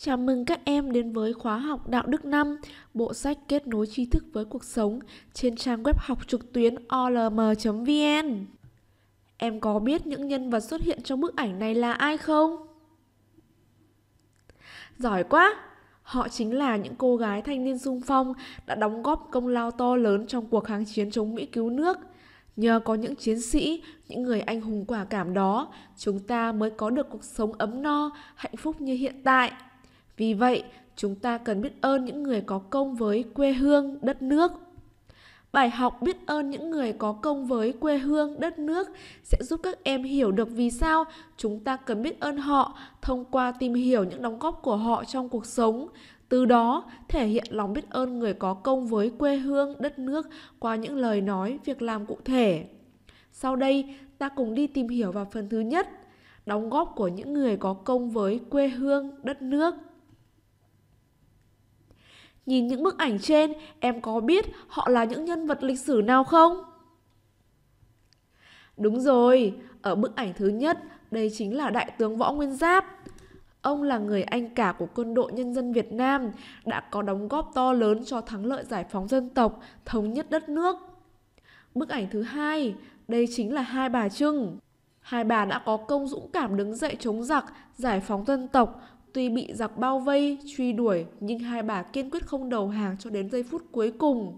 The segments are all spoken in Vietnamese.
Chào mừng các em đến với khóa học Đạo đức 5, bộ sách kết nối tri thức với cuộc sống trên trang web học trực tuyến olm.vn. Em có biết những nhân vật xuất hiện trong bức ảnh này là ai không? Giỏi quá! Họ chính là những cô gái thanh niên sung phong đã đóng góp công lao to lớn trong cuộc kháng chiến chống Mỹ cứu nước. Nhờ có những chiến sĩ, những người anh hùng quả cảm đó, chúng ta mới có được cuộc sống ấm no, hạnh phúc như hiện tại. Vì vậy, chúng ta cần biết ơn những người có công với quê hương, đất nước. Bài học biết ơn những người có công với quê hương, đất nước sẽ giúp các em hiểu được vì sao chúng ta cần biết ơn họ thông qua tìm hiểu những đóng góp của họ trong cuộc sống, từ đó thể hiện lòng biết ơn người có công với quê hương, đất nước qua những lời nói, việc làm cụ thể. Sau đây, ta cùng đi tìm hiểu vào phần thứ nhất, đóng góp của những người có công với quê hương, đất nước. Nhìn những bức ảnh trên, em có biết họ là những nhân vật lịch sử nào không? Đúng rồi, ở bức ảnh thứ nhất, đây chính là Đại tướng Võ Nguyên Giáp. Ông là người anh cả của quân đội nhân dân Việt Nam, đã có đóng góp to lớn cho thắng lợi giải phóng dân tộc, thống nhất đất nước. Bức ảnh thứ hai, đây chính là Hai Bà Trưng. Hai bà đã có công dũng cảm đứng dậy chống giặc, giải phóng dân tộc, Tuy bị giặc bao vây, truy đuổi, nhưng hai bà kiên quyết không đầu hàng cho đến giây phút cuối cùng.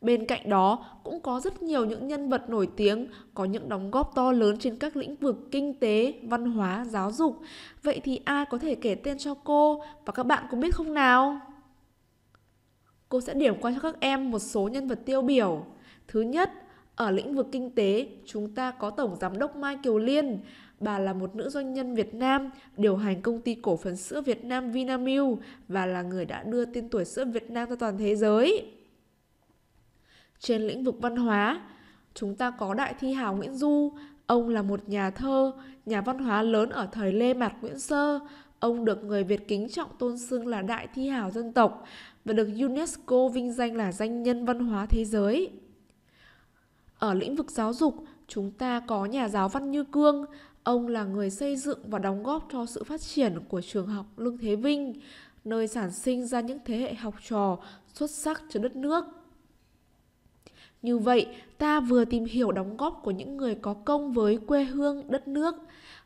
Bên cạnh đó, cũng có rất nhiều những nhân vật nổi tiếng có những đóng góp to lớn trên các lĩnh vực kinh tế, văn hóa, giáo dục. Vậy thì ai có thể kể tên cho cô và các bạn cũng biết không nào? Cô sẽ điểm qua cho các em một số nhân vật tiêu biểu. Thứ nhất, ở lĩnh vực kinh tế, chúng ta có Tổng Giám đốc Mai Kiều Liên, Bà là một nữ doanh nhân Việt Nam, điều hành công ty cổ phần sữa Việt Nam Vinamilk và là người đã đưa tên tuổi sữa Việt Nam ra toàn thế giới. Trên lĩnh vực văn hóa, chúng ta có đại thi hào Nguyễn Du, ông là một nhà thơ, nhà văn hóa lớn ở thời Lê Mạt Nguyễn Sơ, Ông được người Việt kính trọng tôn xưng là đại thi hào dân tộc và được UNESCO vinh danh là danh nhân văn hóa thế giới. Ở lĩnh vực giáo dục, chúng ta có nhà giáo Văn Như Cương. Ông là người xây dựng và đóng góp cho sự phát triển của trường học Lương Thế Vinh, nơi sản sinh ra những thế hệ học trò xuất sắc cho đất nước. Như vậy, ta vừa tìm hiểu đóng góp của những người có công với quê hương, đất nước.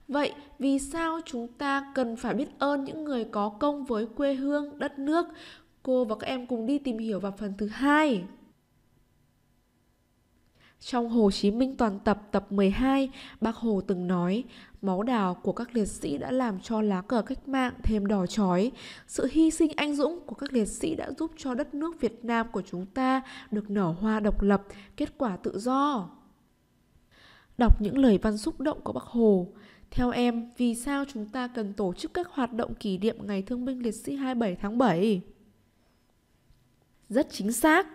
Vậy, vì sao chúng ta cần phải biết ơn những người có công với quê hương, đất nước? Cô và các em cùng đi tìm hiểu vào phần thứ hai. Trong Hồ Chí Minh toàn tập tập 12, bác Hồ từng nói, máu đào của các liệt sĩ đã làm cho lá cờ cách mạng thêm đỏ chói. Sự hy sinh anh dũng của các liệt sĩ đã giúp cho đất nước Việt Nam của chúng ta được nở hoa độc lập, kết quả tự do. Đọc những lời văn xúc động của bác Hồ, theo em, vì sao chúng ta cần tổ chức các hoạt động kỷ niệm Ngày Thương binh Liệt sĩ 27 tháng 7? Rất chính xác,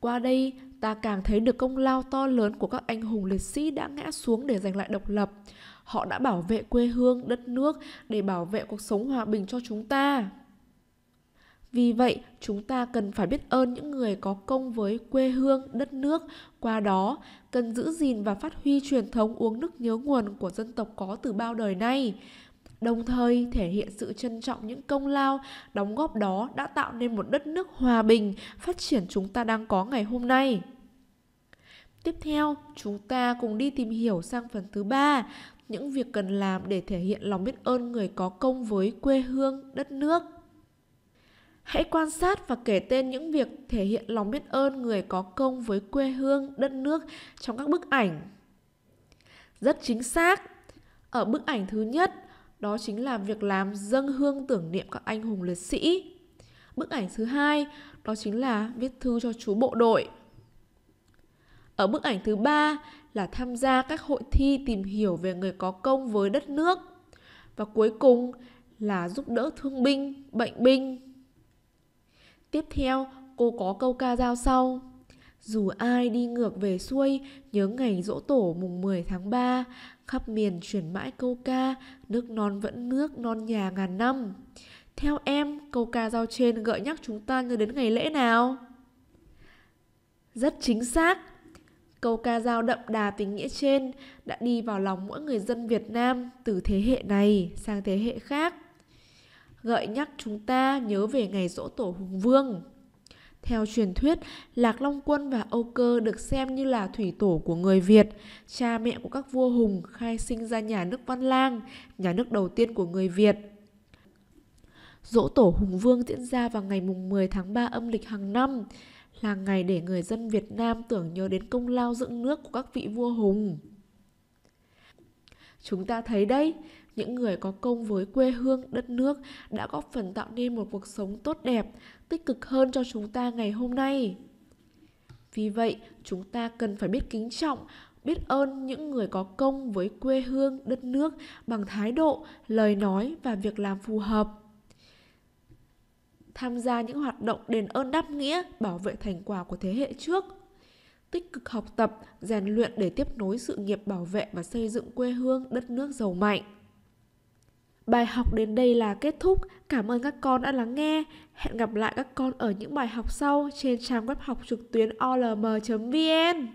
qua đây, ta càng thấy được công lao to lớn của các anh hùng liệt sĩ đã ngã xuống để giành lại độc lập. Họ đã bảo vệ quê hương, đất nước để bảo vệ cuộc sống hòa bình cho chúng ta. Vì vậy, chúng ta cần phải biết ơn những người có công với quê hương, đất nước, qua đó cần giữ gìn và phát huy truyền thống uống nước nhớ nguồn của dân tộc có từ bao đời nay đồng thời thể hiện sự trân trọng những công lao đóng góp đó đã tạo nên một đất nước hòa bình phát triển chúng ta đang có ngày hôm nay tiếp theo chúng ta cùng đi tìm hiểu sang phần thứ ba những việc cần làm để thể hiện lòng biết ơn người có công với quê hương đất nước Hãy quan sát và kể tên những việc thể hiện lòng biết ơn người có công với quê hương, đất nước trong các bức ảnh. Rất chính xác. Ở bức ảnh thứ nhất, đó chính là việc làm dâng hương tưởng niệm các anh hùng liệt sĩ. Bức ảnh thứ hai đó chính là viết thư cho chú bộ đội. Ở bức ảnh thứ ba là tham gia các hội thi tìm hiểu về người có công với đất nước. Và cuối cùng là giúp đỡ thương binh, bệnh binh. Tiếp theo, cô có câu ca dao sau. Dù ai đi ngược về xuôi, nhớ ngày dỗ tổ mùng 10 tháng 3, khắp miền chuyển mãi câu ca, nước non vẫn nước, non nhà ngàn năm. Theo em, câu ca giao trên gợi nhắc chúng ta nhớ đến ngày lễ nào? Rất chính xác, Câu ca dao đậm đà tình nghĩa trên đã đi vào lòng mỗi người dân Việt Nam từ thế hệ này sang thế hệ khác. Gợi nhắc chúng ta nhớ về ngày dỗ tổ Hùng Vương. Theo truyền thuyết, Lạc Long Quân và Âu Cơ được xem như là thủy tổ của người Việt. Cha mẹ của các vua hùng khai sinh ra nhà nước Văn Lang, nhà nước đầu tiên của người Việt. Dỗ tổ Hùng Vương diễn ra vào ngày mùng 10 tháng 3 âm lịch hàng năm, là ngày để người dân Việt Nam tưởng nhớ đến công lao dựng nước của các vị vua hùng. Chúng ta thấy đây những người có công với quê hương, đất nước đã góp phần tạo nên một cuộc sống tốt đẹp, tích cực hơn cho chúng ta ngày hôm nay. Vì vậy, chúng ta cần phải biết kính trọng, biết ơn những người có công với quê hương, đất nước bằng thái độ, lời nói và việc làm phù hợp. Tham gia những hoạt động đền ơn đáp nghĩa, bảo vệ thành quả của thế hệ trước – tích cực học tập, rèn luyện để tiếp nối sự nghiệp bảo vệ và xây dựng quê hương đất nước giàu mạnh. Bài học đến đây là kết thúc. Cảm ơn các con đã lắng nghe. Hẹn gặp lại các con ở những bài học sau trên trang web học trực tuyến olm.vn.